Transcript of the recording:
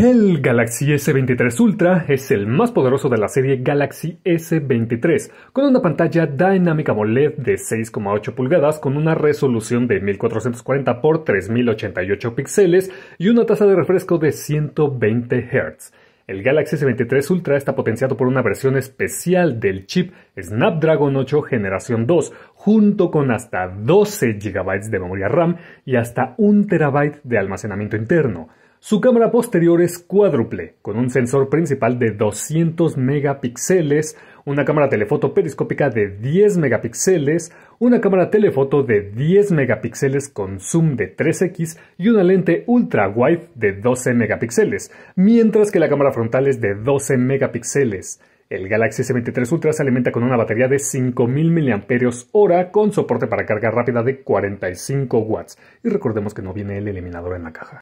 El Galaxy S23 Ultra es el más poderoso de la serie Galaxy S23, con una pantalla dinámica AMOLED de 6,8 pulgadas con una resolución de 1440 x 3088 píxeles y una tasa de refresco de 120 Hz. El Galaxy S23 Ultra está potenciado por una versión especial del chip Snapdragon 8 Generación 2, junto con hasta 12 GB de memoria RAM y hasta 1 TB de almacenamiento interno. Su cámara posterior es cuádruple, con un sensor principal de 200 megapíxeles, una cámara telefoto periscópica de 10 megapíxeles, una cámara telefoto de 10 megapíxeles con zoom de 3x y una lente ultra wide de 12 megapíxeles, mientras que la cámara frontal es de 12 megapíxeles. El Galaxy S23 Ultra se alimenta con una batería de 5000 mAh con soporte para carga rápida de 45 watts. Y recordemos que no viene el eliminador en la caja.